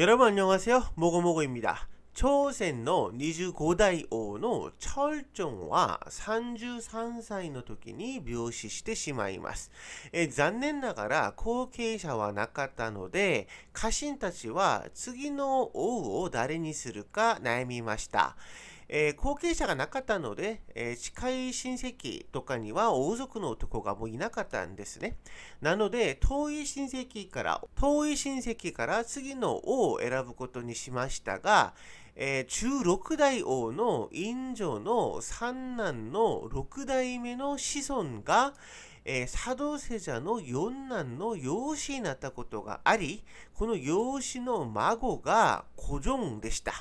여러분안녕하세요모고모고입니다朝鮮の25代王のチャは33歳の時に病死してしまいます。え残念ながら後継者はなかったので、家臣たちは次の王を誰にするか悩みました。えー、後継者がなかったので、えー、近い親戚とかには王族の男がもういなかったんですね。なので、遠い親戚から、遠い親戚から次の王を選ぶことにしましたが、えー、16代王の院女の三男の6代目の子孫が、えー、佐渡世座の四男の養子になったことがあり、この養子の孫が古城でした。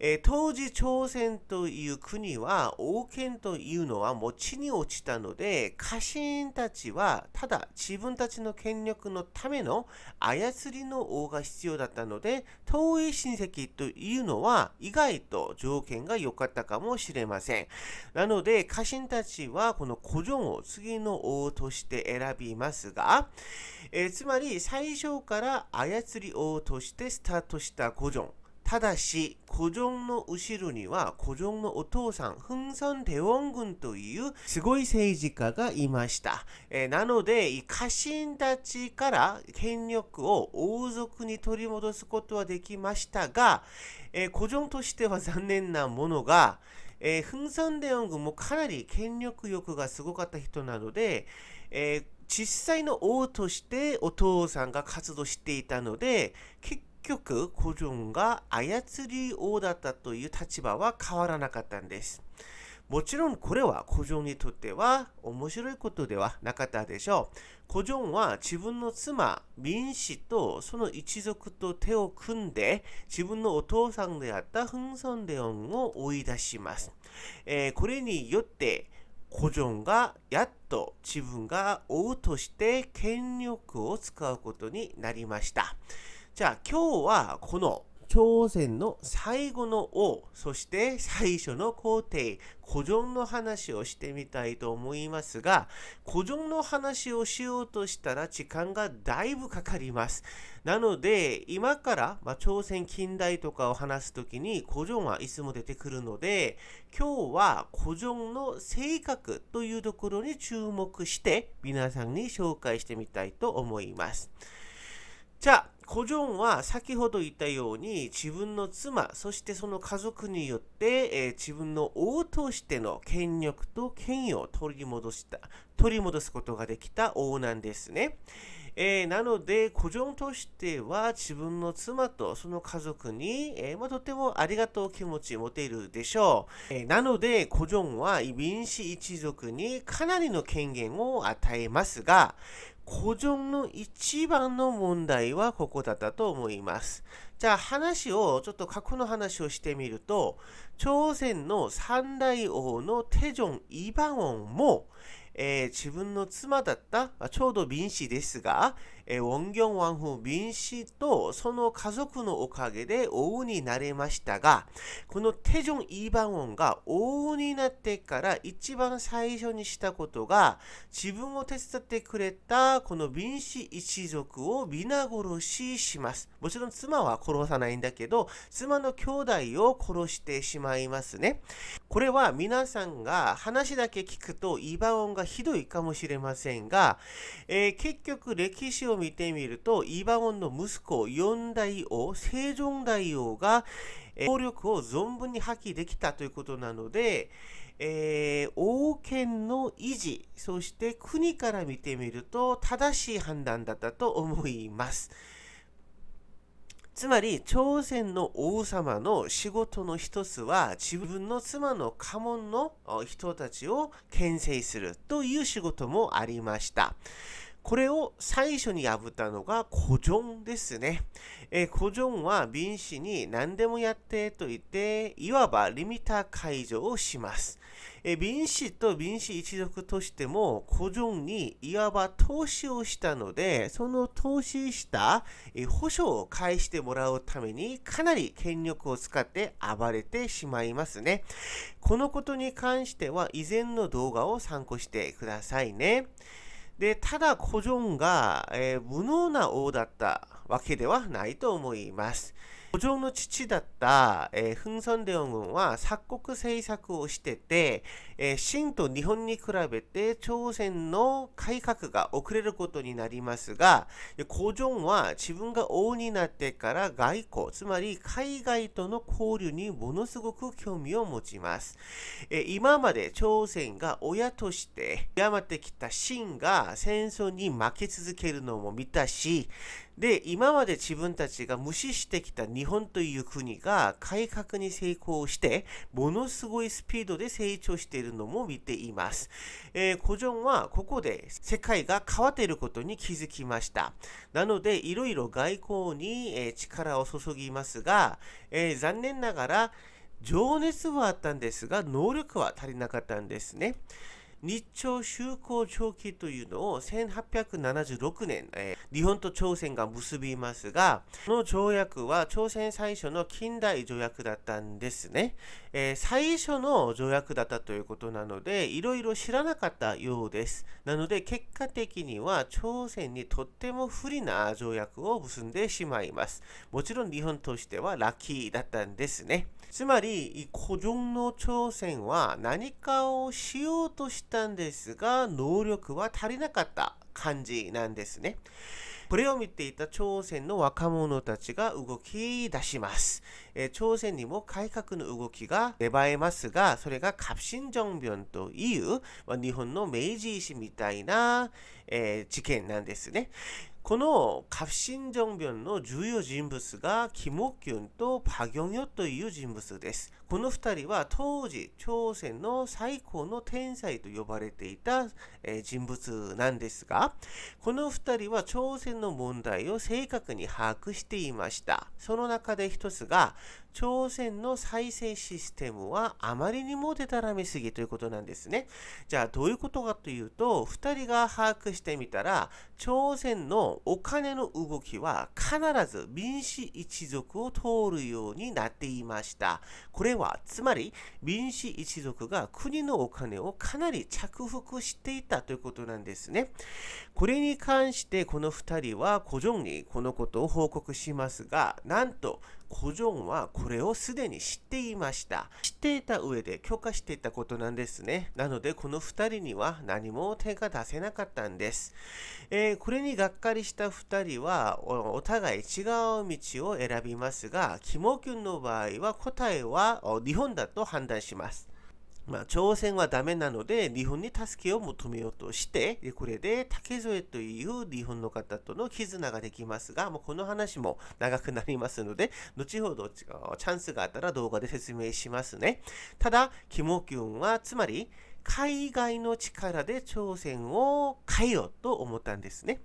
えー、当時朝鮮という国は王権というのはもう地に落ちたので家臣たちはただ自分たちの権力のための操りの王が必要だったので遠い親戚というのは意外と条件が良かったかもしれませんなので家臣たちはこの古城を次の王として選びますが、えー、つまり最初から操り王としてスタートした古城ただし、古城の後ろには古城のお父さん、フンソン・デウォン軍というすごい政治家がいました。えー、なので、家臣たちから権力を王族に取り戻すことはできましたが、えー、古城としては残念なものが、えー、フン・サンデヨングもかなり権力欲がすごかった人なので、えー、実際の王としてお父さんが活動していたので、結局、コジョンが操り王だったという立場は変わらなかったんです。もちろんこれは古城にとっては面白いことではなかったでしょう。古城は自分の妻、民氏とその一族と手を組んで自分のお父さんであったフン・ソンデオンを追い出します。えー、これによって古城がやっと自分が王として権力を使うことになりました。じゃあ今日はこの朝鮮の最後の王、そして最初の皇帝、古城の話をしてみたいと思いますが、古城の話をしようとしたら時間がだいぶかかります。なので、今から、まあ、朝鮮近代とかを話すときに古城はいつも出てくるので、今日は古城の性格というところに注目して皆さんに紹介してみたいと思います。じゃあ、コジョンは先ほど言ったように自分の妻、そしてその家族によって、えー、自分の王としての権力と権威を取り戻した、取り戻すことができた王なんですね。えー、なので、古城としては自分の妻とその家族に、えー、まあ、とてもありがとう気持ち持てるでしょう。えー、なので、古城は移民子一族にかなりの権限を与えますが、古城の一番の問題はここだったと思います。じゃあ話を、ちょっと過去の話をしてみると、朝鮮の三大王のテジョン・イバウンも、えー、自分の妻だった、ちょうど民氏ですが、えー、ウォンギョンワンフン・ビン氏とその家族のおかげで王になれましたが、このテジョン・イーバンウォンが王になってから一番最初にしたことが、自分を手伝ってくれたこのビン氏一族を皆殺しします。もちろん妻は殺さないんだけど、妻の兄弟を殺してしまいますね。これは皆さんが話だけ聞くとイーバンウォンがひどいかもしれませんが、えー、結局歴史を見てみると、イバゴンの息子、四大王、セジ大王が、能力を存分に発揮できたということなので、えー、王権の維持、そして国から見てみると正しい判断だったと思います。つまり、朝鮮の王様の仕事の一つは、自分の妻の家紋の人たちを牽制するという仕事もありました。これを最初に破ったのが古城ですね。えー、古城は瓶子に何でもやってと言って、いわばリミター解除をします。えー、瓶子と瓶子一族としても古城にいわば投資をしたので、その投資した、えー、保証を返してもらうためにかなり権力を使って暴れてしまいますね。このことに関しては以前の動画を参考してくださいね。で、ただ、古ジョンが、えー、無能な王だったわけではないと思います。お嬢の父だった、えー、フン・ソン・デオン軍は鎖国政策をしてて、えー、清と日本に比べて朝鮮の改革が遅れることになりますが、古城は自分が王になってから外交、つまり海外との交流にものすごく興味を持ちます。えー、今まで朝鮮が親として敬ってきた清が戦争に負け続けるのも見たし、で、今まで自分たちが無視してきた日本という国が改革に成功して、ものすごいスピードで成長しているのも見ています。えー、古城はここで世界が変わっていることに気づきました。なので、いろいろ外交に、え力を注ぎますが、えー、残念ながら、情熱はあったんですが、能力は足りなかったんですね。日朝修好長期というのを1876年、えー、日本と朝鮮が結びますが、この条約は朝鮮最初の近代条約だったんですね。えー、最初の条約だったということなので、いろいろ知らなかったようです。なので、結果的には朝鮮にとっても不利な条約を結んでしまいます。もちろん日本としてはラッキーだったんですね。つまり、古城の朝鮮は何かをしようとしてたんですが、能力は足りなかった感じなんですね。これを見ていた朝鮮の若者たちが動き出します。え朝鮮にも改革の動きが芽生えますが、それが革新政ンという、まあ、日本の明治維新みたいな、えー、事件なんですね。この革新政ンの重要人物がキモキュンとパ・ギョンヨという人物です。この2人は当時朝鮮の最高の天才と呼ばれていた、え人物なんですがこの2人は朝鮮の問題を正確に把握していましたその中で一つが朝鮮の再生システムはあまりにもでたらめすぎということなんですねじゃあどういうことかというと2人が把握してみたら朝鮮のお金の動きは必ず民主一族を通るようになっていましたこれは、つまり、民主一族が国のお金をかなり着服していたということなんですね。これに関して、この2人は、古城にこのことを報告しますが、なんと、古城はこれをすでに知っていました。知っていた上で許可していたことなんですね。なので、この2人には何も手が出せなかったんです。えー、これにがっかりした2人はお、お互い違う道を選びますが、キモキュンの場合は答えは日本だと判断します。まあ、朝鮮はダメなので日本に助けを求めようとしてこれで竹添という日本の方との絆ができますがもうこの話も長くなりますので後ほどチャンスがあったら動画で説明しますねただキモキュンはつまり海外の力で朝鮮を変えようと思ったんですね。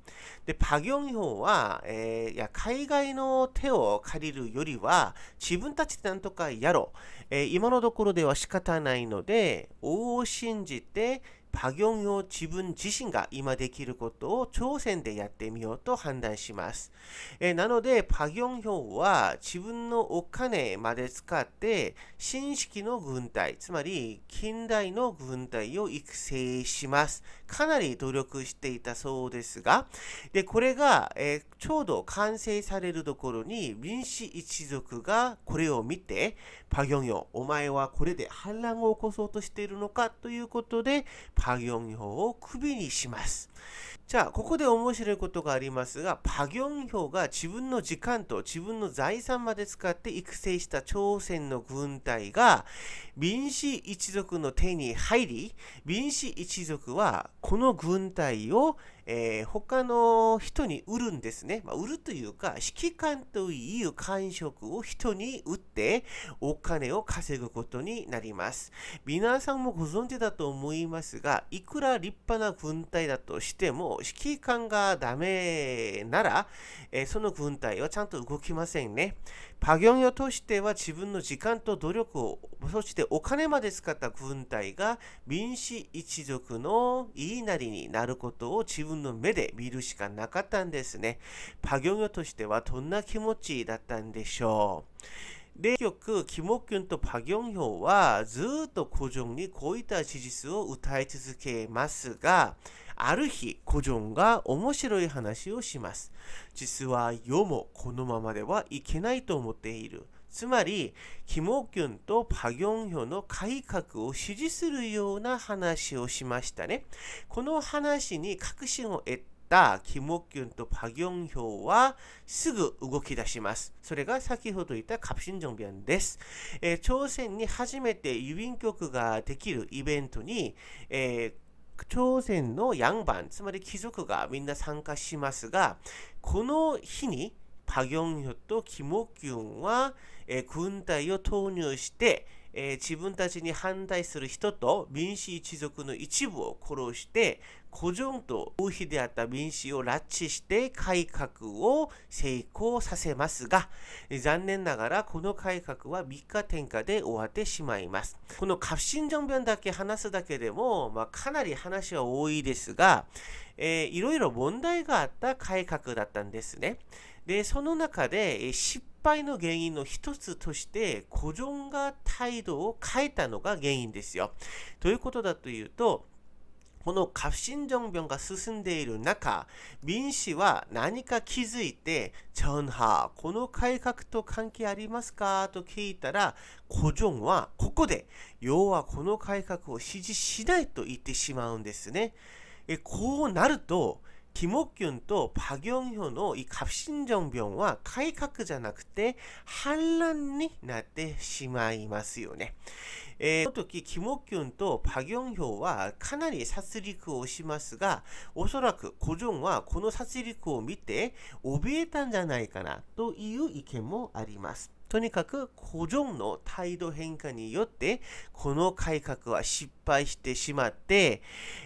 で、パギョンヒョンは、えー、いや、海外の手を借りるよりは、自分たちでなんとかやろう。えー、今のところでは仕方ないので、を信じて、パギョンを自分自身が今できることを挑戦でやってみようと判断します。えなので、パギョンヒョは自分のお金まで使って、新式の軍隊、つまり近代の軍隊を育成します。かなり努力していたそうですが、で、これが、えー、ちょうど完成されるところに、民主一族がこれを見て、パギョンヨ、お前はこれで反乱を起こそうとしているのかということで、パギョンヨを首にします。じゃあ、ここで面白いことがありますが、パギョンヒョが自分の時間と自分の財産まで使って育成した朝鮮の軍隊が、民主一族の手に入り、民主一族はこの軍隊をえー、他の人に売るんですね。まあ、売るというか、指揮官という感触を人に売ってお金を稼ぐことになります。皆さんもご存知だと思いますが、いくら立派な軍隊だとしても、指揮官がダメなら、えー、その軍隊はちゃんと動きませんね。パギョンヨとしては自分の時間と努力を、そしてお金まで使った軍隊が、民主一族の言いなりになることを自分分の目で見るしかなかったんですね。パギョンヨとしてはどんな気持ちだったんでしょう。で、結局、キモキュンとパギョンヒョンはずっと古城にこういった事実を歌い続けますが、ある日、古城が面白い話をします。実は世もこのままではいけないと思っている。つまり、キモキュンとパギョンヒョの改革を支持するような話をしましたね。この話に確信を得たキモキュンとパギョンヒョはすぐ動き出します。それが先ほど言った革新アンです、えー、朝鮮に初めて郵便局ができるイベントに、えー朝鮮のヤンバン、つまり貴族がみんな参加しますが、この日にパギョンヒョとキモキュンはえー、軍隊を投入して、えー、自分たちに反対する人と民主一族の一部を殺して古城と王妃であった民主を拉致して改革を成功させますが残念ながらこの改革は3日転下で終わってしまいますこの革新政弁だけ話すだけでも、まあ、かなり話は多いですが、えー、いろいろ問題があった改革だったんですねでその中で失敗の原因の一つとして、古城が態度を変えたのが原因ですよ。ということだというと、この革新状病が進んでいる中、民氏は何か気づいて、チョンハ、この改革と関係ありますかと聞いたら、コジョンはここで、要はこの改革を支持しないと言ってしまうんですね。えこうなると、김옥균또박영효의이갑신정병과改革じゃなくて反乱になってしまいますよえー、この時、キモキュンとパギョンヒョウはかなり殺戮をしますが、おそらくコジョンはこの殺戮を見て怯えたんじゃないかなという意見もあります。とにかく個人の態度変化によって、この改革は失敗してしまって、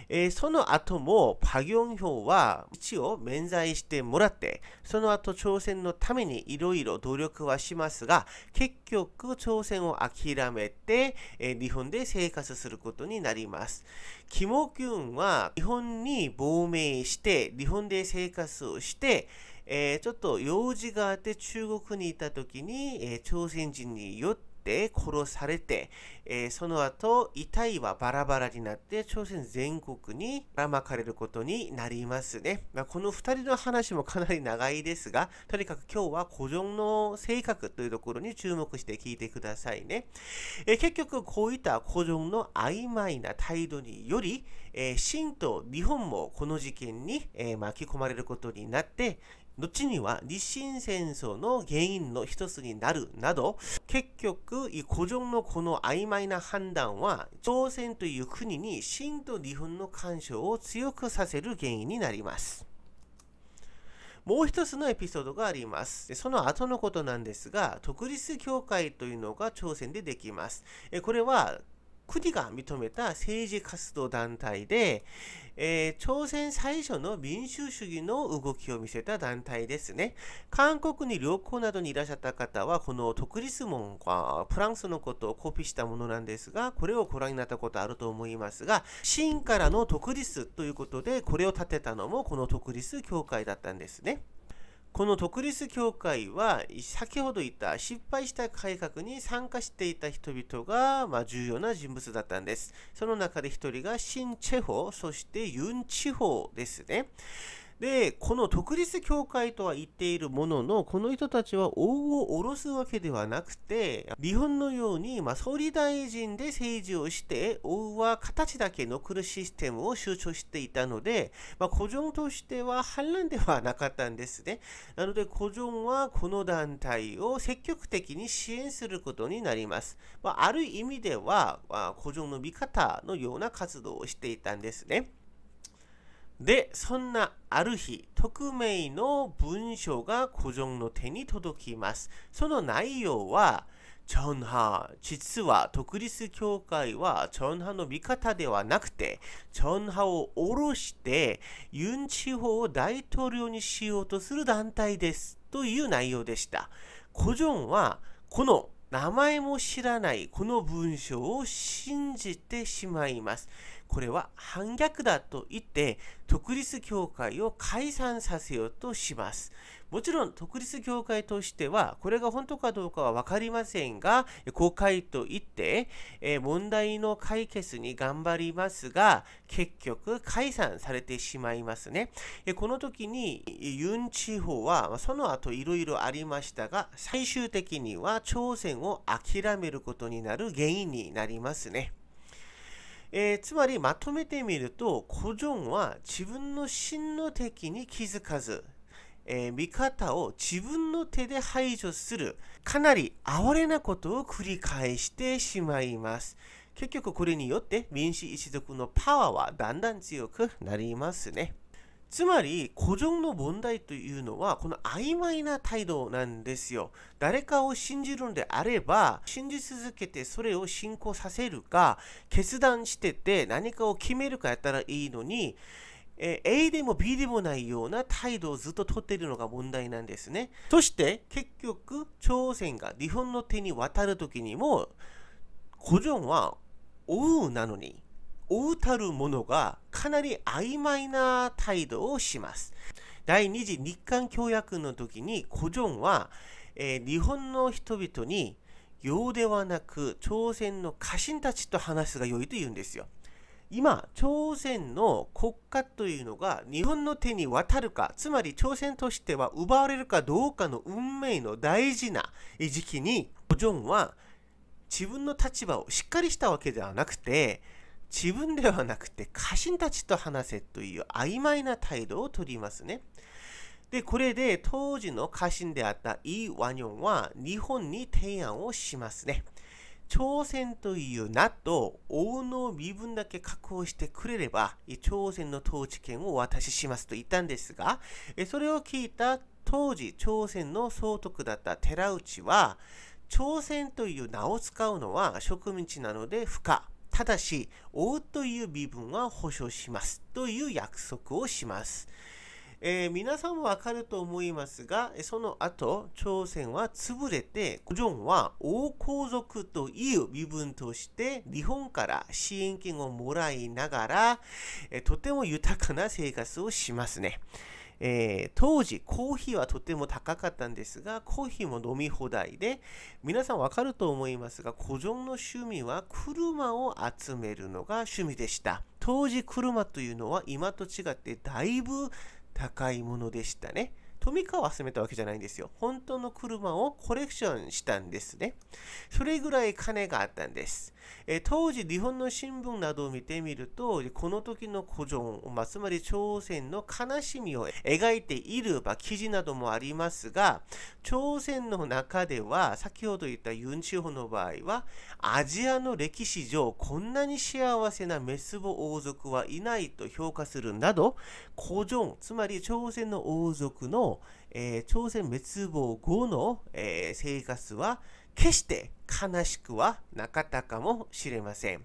えー、その後もパギョンヒョウは一応免罪してもらって、その後朝鮮のためにいろいろ努力はしますが、結局朝鮮を諦めて、えー、日本で生活することになります。キモキュンは日本に亡命して、日本で生活をして、えー、ちょっと用事があって中国にいた時に、えー、朝鮮人によって殺されて、えー、その後遺体はバラバラになって朝鮮全国にばらまかれることになりますね、まあ、この2人の話もかなり長いですがとにかく今日は古城の性格というところに注目して聞いてくださいね、え結局こういった古城の曖昧な態度により、えー、清と日本もこの事件に、え巻き込まれることになって後には日清戦争の原因の一つになるなど、結局、古城のこの曖昧な判断は、朝鮮という国に真と日本の干渉を強くさせる原因になります。もう一つのエピソードがあります。その後のことなんですが、独立協会というのが朝鮮でできます。これは国が認めた政治活動団体で、えー、朝鮮最初の民主主義の動きを見せた団体ですね。韓国に旅行などにいらっしゃった方は、この独立門はフランスのことをコピーしたものなんですが、これをご覧になったことあると思いますが、真からの独立ということで、これを建てたのもこの独立協会だったんですね。この独立協会は先ほど言った失敗した改革に参加していた人々が、ま重要な人物だったんです。その中で1人がシン・チェホ、そしてユン・チホですね。でこの独立教会とは言っているもののこの人たちは王を下ろすわけではなくて日本のように、まあ、総理大臣で政治をして王は形だけ残るシステムを主張していたので、まあ、古城としては反乱ではなかったんですねなので古城はこの団体を積極的に支援することになります、まあ、ある意味では、まあ、古城の味方のような活動をしていたんですねで、そんなある日、匿名の文章が古城の手に届きます。その内容は、チョンハ、実は独立協会はチョンハの味方ではなくて、チョンハを下ろして、ユン地方を大統領にしようとする団体です。という内容でした。古城は、この名前も知らないこの文章を信じてしまいます。これは反逆だと言って、独立教会を解散させようとします。もちろん独立業界としてはこれが本当かどうかは分かりませんが公開といって、え問題の解決に頑張りますが結局解散されてしまいますね、えこの時にユン地方はその後いろいろありましたが最終的には朝鮮を諦めることになる原因になりますねえー、つまりまとめてみると、古ジョンは自分の真の敵に気づかず、えー、見方を自分の手で排除するかなり哀れなことを繰り返してしまいます結局これによって民主一族のパワーはだんだん強くなりますねつまり、古城の問題というのは、この曖昧な態度なんですよ。誰かを信じるのであれば、信じ続けてそれを進行させるか、決断してて何かを決めるかやったらいいのに、え A でも B でもないような態度をずっと取っているのが問題なんですね。そして結局朝鮮が日本の手に渡る時にも古城は王なのに王たる者がかなり曖昧な態度をします。第2次日韓協約の時に古城は、えー、日本の人々に用ではなく朝鮮の家臣たちと話すが良いと言うんですよ。今朝鮮の国家というのが日本の手に渡るかつまり朝鮮としては奪われるかどうかの運命の大事な時期にジョンは自分の立場をしっかりしたわけではなくて自分ではなくて家臣たちと話せという曖昧な態度をとりますね。で、これで当時の家臣であったイ・ワニョンは日本に提案をしますね。朝鮮という名と王の身分だけ確保してくれれば、朝鮮の統治権をお渡ししますと言ったんですが、それを聞いた当時朝鮮の総督だった寺内は、朝鮮という名を使うのは植民地なので不可。ただし、王という身分は保証しますという約束をします。えー、皆さんわかると思いますが、その後、朝鮮は潰れて、ジョンは王皇族という身分として、日本から支援金をもらいながら、えー、とても豊かな生活をしますね。えー、当時コーヒーはとても高かったんですがコーヒーも飲み放題で皆さんわかると思いますが古城の趣味は車を集めるのが趣味でした当時車というのは今と違ってだいぶ高いものでしたね。富川を集めたわけじゃないんですよ。本当の車をコレクションしたんですね。それぐらい金があったんです。え当時日本の新聞などを見てみるとこの時の古城、まあ、つまり朝鮮の悲しみを描いている、まあ、記事などもありますが朝鮮の中では先ほど言ったユン・チホの場合はアジアの歴史上こんなに幸せな滅亡王族はいないと評価するなど古城つまり朝鮮の王族のえー、朝鮮滅亡後の、えー、生活は決して悲しくはなかったかもしれません。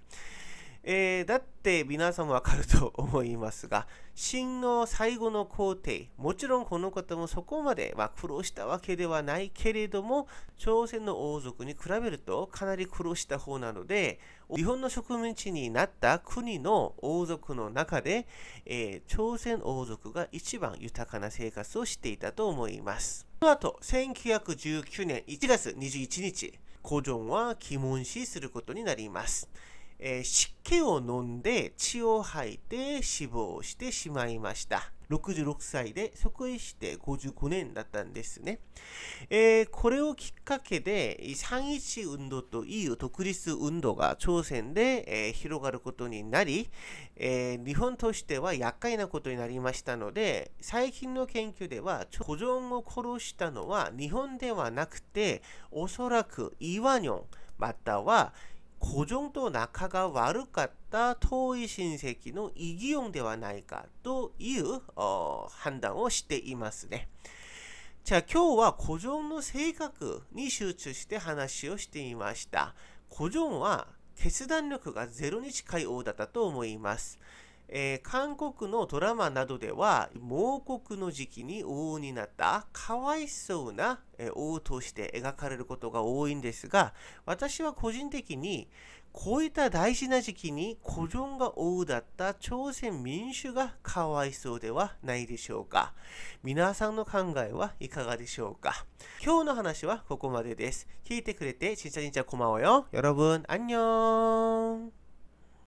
えー、だって皆さんわかると思いますが、真の最後の皇帝、もちろんこの方もそこまで、苦労したわけではないけれども、朝鮮の王族に比べるとかなり苦労した方なので、日本の植民地になった国の王族の中で、えー、朝鮮王族が一番豊かな生活をしていたと思います。その後、1919年1月21日、古城は鬼門死することになります。えー、湿気を飲んで血を吐いて死亡してしまいました。66歳で即位して55年だったんですね。えー、これをきっかけで、3 1運動と EU 独立運動が朝鮮で、えー、広がることになり、えー、日本としては厄介なことになりましたので、最近の研究では、古ジョンを殺したのは日本ではなくて、おそらくイワニョン、またはこじょんと仲が悪かった遠い親戚の異議音ではないかという判断をしていますね。じゃあ今日は古城の性格に集中して話をしていました。古城は決断力がゼロに近い王だったと思います。えー、韓国のドラマなどでは、盲国の時期に王になったかわいそうな王として描かれることが多いんですが、私は個人的に、こういった大事な時期に古城が王だった朝鮮民主がかわいそうではないでしょうか。皆さんの考えはいかがでしょうか。今日の話はここまでです。聞いてくれて、ちんちゃちんちゃこまおよ。여러분안녕